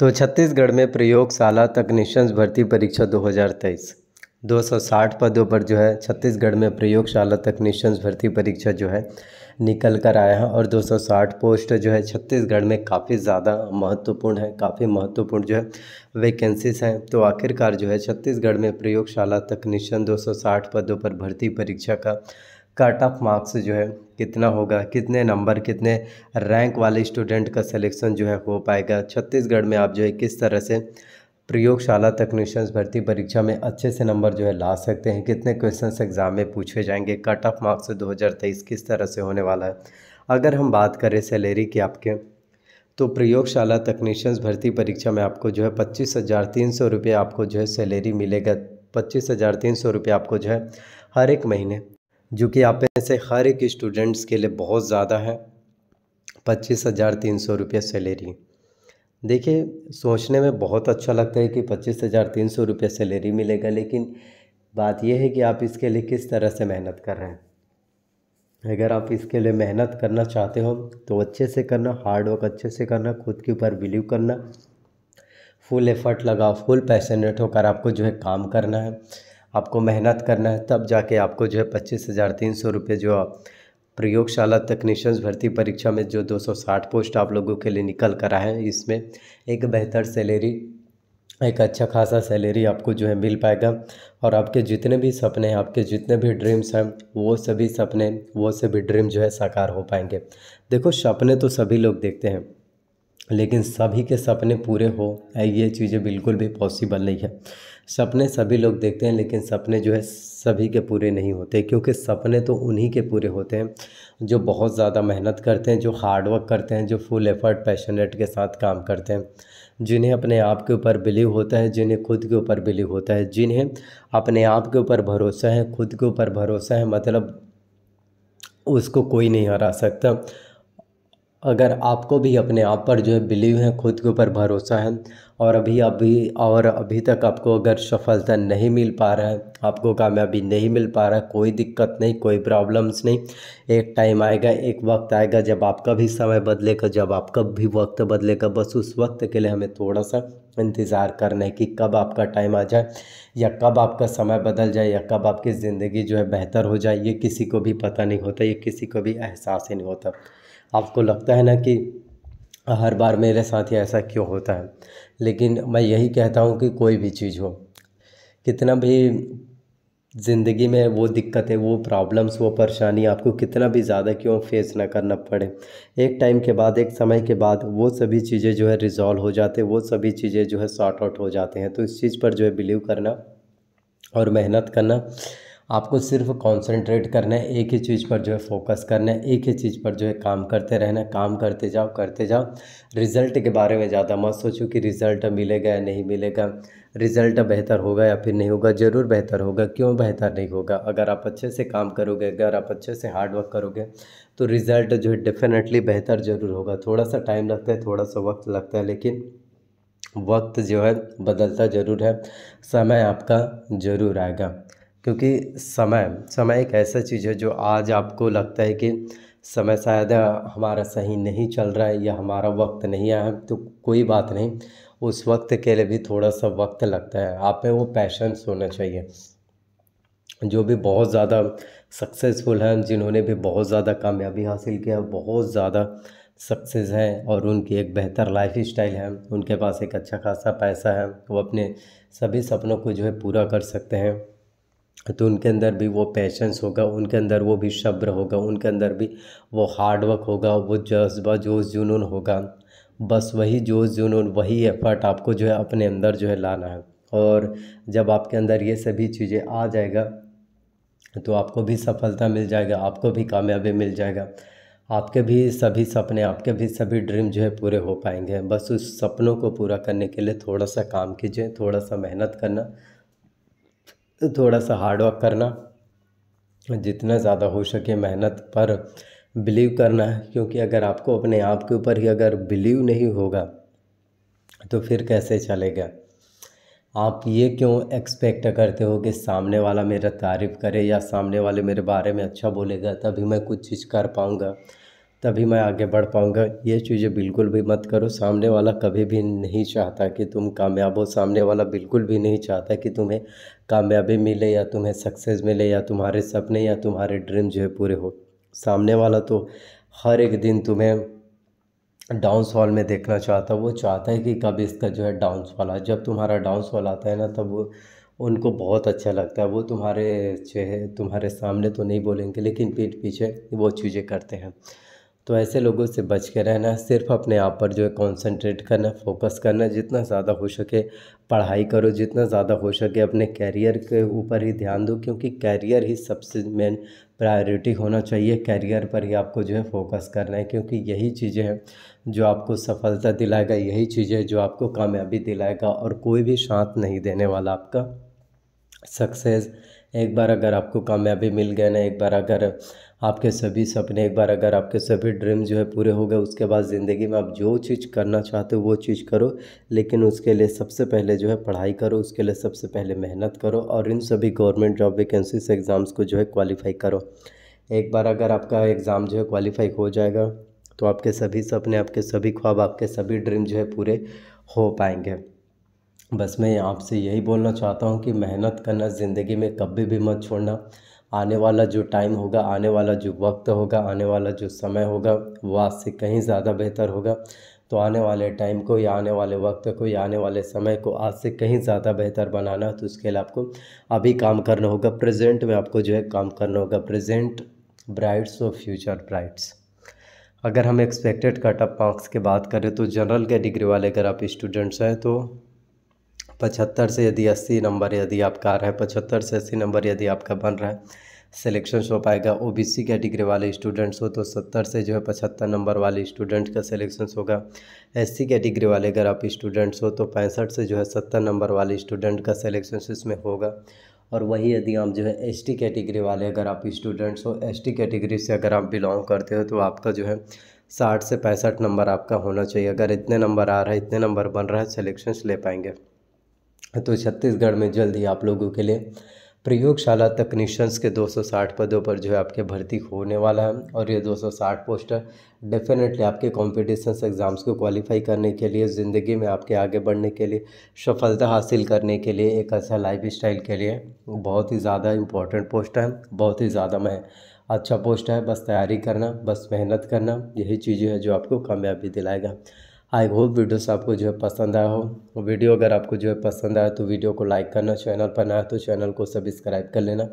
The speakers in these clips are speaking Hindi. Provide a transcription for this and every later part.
तो छत्तीसगढ़ में प्रयोगशाला तकनीशियंस भर्ती परीक्षा 2023 260 पदों पर जो है छत्तीसगढ़ में प्रयोगशाला तकनीशियंस भर्ती परीक्षा जो है निकल कर आया है और 260 पोस्ट जो है छत्तीसगढ़ में काफ़ी ज़्यादा महत्वपूर्ण है काफ़ी महत्वपूर्ण जो है वैकेंसीज हैं तो आखिरकार जो है छत्तीसगढ़ में प्रयोगशाला तकनीशियन दो पदों पर भर्ती परीक्षा का कट ऑफ मार्क्स जो है कितना होगा कितने नंबर कितने रैंक वाले स्टूडेंट का सिलेक्शन जो है हो पाएगा छत्तीसगढ़ में आप जो है किस तरह से प्रयोगशाला तकनीशियंस भर्ती परीक्षा में अच्छे से नंबर जो है ला सकते हैं कितने क्वेश्चंस एग्ज़ाम में पूछे जाएंगे कट ऑफ मार्क्स 2023 किस तरह से होने वाला है अगर हम बात करें सैलरी की आपके तो प्रयोगशाला तकनीशियंस भर्ती परीक्षा में आपको जो है पच्चीस हज़ार तीन सौ रुपये आपको जो है सैलरी मिलेगा पच्चीस हज़ार तीन सौ रुपये आपको जो है हर एक महीने जो कि आप में से हर एक स्टूडेंट्स के लिए बहुत ज़्यादा है पच्चीस हज़ार तीन सौ रुपये सैलरी देखिए सोचने में बहुत अच्छा लगता है कि पच्चीस हज़ार तीन सौ रुपये सैलरी मिलेगा लेकिन बात यह है कि आप इसके लिए किस तरह से मेहनत कर रहे हैं अगर आप इसके लिए मेहनत करना चाहते हो तो अच्छे से करना हार्ड वर्क अच्छे से करना खुद के ऊपर बिलीव करना फुल एफर्ट लगाओ फुल पैशनेट होकर आपको जो है काम करना है आपको मेहनत करना है तब जाके आपको जो है पच्चीस हज़ार तीन सौ रुपये जो प्रयोगशाला तकनीशियंस भर्ती परीक्षा में जो 260 पोस्ट आप लोगों के लिए निकल कर आए हैं इसमें एक बेहतर सैलरी एक अच्छा खासा सैलरी आपको जो है मिल पाएगा और आपके जितने भी सपने हैं आपके जितने भी ड्रीम्स हैं वो सभी सपने वो सभी ड्रीम जो है साकार हो पाएंगे देखो सपने तो सभी लोग देखते हैं लेकिन सभी के सपने पूरे हो ये चीज़ें बिल्कुल भी पॉसिबल नहीं है सपने सभी लोग देखते हैं लेकिन सपने जो है सभी के पूरे नहीं होते क्योंकि सपने तो उन्हीं के पूरे होते हैं जो बहुत ज़्यादा मेहनत करते हैं जो हार्डवर्क करते हैं जो फुल एफर्ट पैशनेट के साथ काम करते हैं जिन्हें अपने आप के ऊपर बिलीव होता है जिन्हें खुद के ऊपर बिलीव होता है जिन्हें अपने आप के ऊपर भरोसा है खुद के ऊपर भरोसा है मतलब उसको कोई नहीं हरा सकता अगर आपको भी अपने आप पर जो है बिलीव है खुद के ऊपर भरोसा है और अभी अभी और अभी तक आपको अगर सफलता नहीं मिल पा रहा है आपको कामयाबी नहीं मिल पा रहा है कोई दिक्कत नहीं कोई प्रॉब्लम्स नहीं एक टाइम आएगा एक वक्त आएगा जब आपका भी समय बदलेगा जब आपका भी वक्त बदलेगा बस उस वक्त के लिए हमें थोड़ा सा इंतज़ार करना है कि कब आपका टाइम आ जाए या कब आपका समय बदल जाए या कब आपकी ज़िंदगी जो है बेहतर हो जाए ये किसी को भी पता नहीं होता ये किसी को भी एहसास ही नहीं होता आपको लगता है ना कि हर बार मेरे साथ ही ऐसा क्यों होता है लेकिन मैं यही कहता हूँ कि कोई भी चीज़ हो कितना भी ज़िंदगी में वो दिक्कतें वो प्रॉब्लम्स वो परेशानी आपको कितना भी ज़्यादा क्यों फेस ना करना पड़े एक टाइम के बाद एक समय के बाद वो सभी चीज़ें जो है रिजॉल्व हो जाते वो सभी चीज़ें जो है सॉर्ट आउट हो जाते हैं तो इस चीज़ पर जो है बिलीव करना और मेहनत करना आपको सिर्फ कॉन्सेंट्रेट करना है एक ही चीज़ पर जो है फोकस करना है एक ही चीज़ पर जो है काम करते रहना काम करते जाओ करते जाओ रिज़ल्ट के बारे में ज़्यादा मत सोचो कि रिज़ल्ट मिलेगा या नहीं मिलेगा रिज़ल्ट बेहतर होगा या फिर नहीं होगा ज़रूर बेहतर होगा क्यों बेहतर नहीं होगा अगर आप अच्छे से काम करोगे अगर आप अच्छे से हार्ड वर्क करोगे तो रिज़ल्ट जो है डेफिनेटली बेहतर ज़रूर होगा थोड़ा सा टाइम लगता है थोड़ा सा वक्त लगता है लेकिन वक्त जो है बदलता ज़रूर है समय आपका ज़रूर आएगा क्योंकि समय समय एक ऐसा चीज़ है जो आज आपको लगता है कि समय शायद हमारा सही नहीं चल रहा है या हमारा वक्त नहीं आया तो कोई बात नहीं उस वक्त के लिए भी थोड़ा सा वक्त लगता है आप में वो पैशन होना चाहिए जो भी बहुत ज़्यादा सक्सेसफुल हैं जिन्होंने भी बहुत ज़्यादा कामयाबी हासिल किया बहुत ज़्यादा सक्सेस हैं और उनकी एक बेहतर लाइफ स्टाइल है उनके पास एक अच्छा खासा पैसा है वो अपने सभी सपनों को जो है पूरा कर सकते हैं तो उनके अंदर भी वो पैशंस होगा उनके अंदर वो भी शब्र होगा उनके अंदर भी वो हार्डवर्क होगा वो जज्बा जोश जुनून होगा बस वही जोश जुनून वही एफर्ट आपको जो है अपने अंदर जो है लाना है और जब आपके अंदर ये सभी चीज़ें आ जाएगा तो आपको भी सफलता मिल जाएगा आपको भी कामयाबी मिल जाएगा आपके भी सभी सपने आपके भी सभी ड्रीम जो है पूरे हो पाएंगे बस उस सपनों को पूरा करने के लिए थोड़ा सा काम कीजिए थोड़ा सा मेहनत करना तो थोड़ा सा हार्ड वर्क करना जितना ज़्यादा हो सके मेहनत पर बिलीव करना है क्योंकि अगर आपको अपने आप के ऊपर ही अगर बिलीव नहीं होगा तो फिर कैसे चलेगा आप ये क्यों एक्सपेक्ट करते हो कि सामने वाला मेरा तारीफ़ करे या सामने वाले मेरे बारे में अच्छा बोलेगा तभी मैं कुछ चीज़ कर पाऊँगा तभी मैं आगे बढ़ पाऊँगा ये चीज़ें बिल्कुल भी मत करो सामने वाला कभी भी नहीं चाहता कि तुम कामयाब हो सामने वाला बिल्कुल भी नहीं चाहता कि तुम्हें कामयाबी मिले या तुम्हें सक्सेस मिले या तुम्हारे सपने या तुम्हारे ड्रीम जो है पूरे हो सामने वाला तो हर एक दिन तुम्हें हॉल में देखना चाहता वो चाहता है कि कब इसका जो है हॉल आ जब तुम्हारा हॉल आता है ना तब वो उनको बहुत अच्छा लगता है वो तुम्हारे चेहरे तुम्हारे सामने तो नहीं बोलेंगे लेकिन पीठ पीछे वो चीज़ें करते हैं तो ऐसे लोगों से बच के रहना सिर्फ अपने आप पर जो है कॉन्सेंट्रेट करना फोकस करना जितना ज़्यादा हो सके पढ़ाई करो जितना ज़्यादा हो सके अपने कैरियर के ऊपर ही ध्यान दो क्योंकि कैरियर ही सबसे मेन प्रायोरिटी होना चाहिए कैरियर पर ही आपको जो है फोकस करना है क्योंकि यही चीज़ें हैं जो आपको सफलता दिलाएगा यही चीज़ें जो आपको कामयाबी दिलाएगा और कोई भी साथ नहीं देने वाला आपका सक्सेस एक बार अगर आपको कामयाबी मिल गया ना एक बार अगर आपके सभी सपने एक बार अगर आपके सभी ड्रीम जो है पूरे हो गए उसके बाद ज़िंदगी में आप जो चीज़ करना चाहते हो वो चीज़ करो लेकिन उसके लिए सबसे पहले जो है पढ़ाई करो उसके लिए सबसे पहले मेहनत करो और इन सभी गवर्नमेंट जॉब वैकेंसीज एग्ज़ाम्स को जो है क्वालिफाई करो एक बार अगर आपका एग्ज़ाम जो है क्वालिफाई हो जाएगा तो आपके सभी सपने आपके सभी ख्वाब आपके सभी ड्रीम जो है पूरे हो पाएंगे बस मैं आपसे यही बोलना चाहता हूँ कि मेहनत करना ज़िंदगी में कभी भी मत छोड़ना आने वाला जो टाइम होगा आने वाला जो वक्त होगा आने वाला जो समय होगा वो आज से कहीं ज़्यादा बेहतर होगा तो आने वाले टाइम को या आने वाले वक्त को या आने वाले समय को आज से कहीं ज़्यादा बेहतर बनाना तो उसके लिए आपको अभी काम करना होगा प्रेजेंट में आपको जो है काम करना होगा प्रेजेंट ब्राइट्स और फ्यूचर ब्राइट्स अगर हम एक्सपेक्टेड कट ऑफ मार्क्स की बात करें तो जनरल कैटेगरी वाले अगर आप स्टूडेंट्स हैं तो पचहत्तर से यदि अस्सी नंबर यदि आपका आ रहा है पचहत्तर से अस्सी नंबर यदि आपका बन रहा है सिलेक्शन हो पाएगा ओ बी सी कैटेगरी वाले स्टूडेंट्स हो तो सत्तर से जो है पचहत्तर नंबर वाले स्टूडेंट का सिलेक्शन होगा एस सी कैटेगरी वाले अगर आप स्टूडेंट्स हो तो पैंसठ से जो है सत्तर नंबर वाले स्टूडेंट का सिलेक्शन इसमें होगा और वही यदि आप जो है एस टी कैटेगरी वाले अगर आप स्टूडेंट्स हो एस टी कैटेगरी से अगर आप बिलोंग करते हो तो आपका जो है साठ से पैंसठ नंबर आपका होना चाहिए अगर इतने नंबर आ रहा है इतने नंबर बन रहा है सिलेक्शन ले पाएंगे तो छत्तीसगढ़ में जल्द ही आप लोगों के लिए प्रयोगशाला तकनीशियंस के 260 पदों पर जो है आपके भर्ती होने वाला है और ये 260 पोस्टर डेफिनेटली आपके कॉम्पिटिशन्स एग्ज़ाम्स को क्वालिफाई करने के लिए ज़िंदगी में आपके आगे बढ़ने के लिए सफलता हासिल करने के लिए एक अच्छा लाइफ स्टाइल के लिए बहुत ही ज़्यादा इंपॉर्टेंट पोस्ट है बहुत ही ज़्यादा मैं अच्छा पोस्ट है बस तैयारी करना बस मेहनत करना यही चीज़ें हैं जो आपको कामयाबी दिलाएगा आई होप वीडियोस आपको जो है पसंद आया हो वीडियो अगर आपको जो है पसंद आया तो वीडियो को लाइक करना चैनल पर ना तो चैनल को सब्सक्राइब कर लेना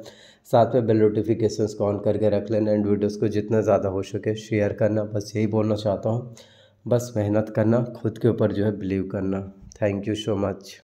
साथ में बेल नोटिफिकेशन को ऑन करके रख लेना एंड वीडियोस को जितना ज़्यादा हो सके शेयर करना बस यही बोलना चाहता हूँ बस मेहनत करना खुद के ऊपर जो है बिलीव करना थैंक यू सो मच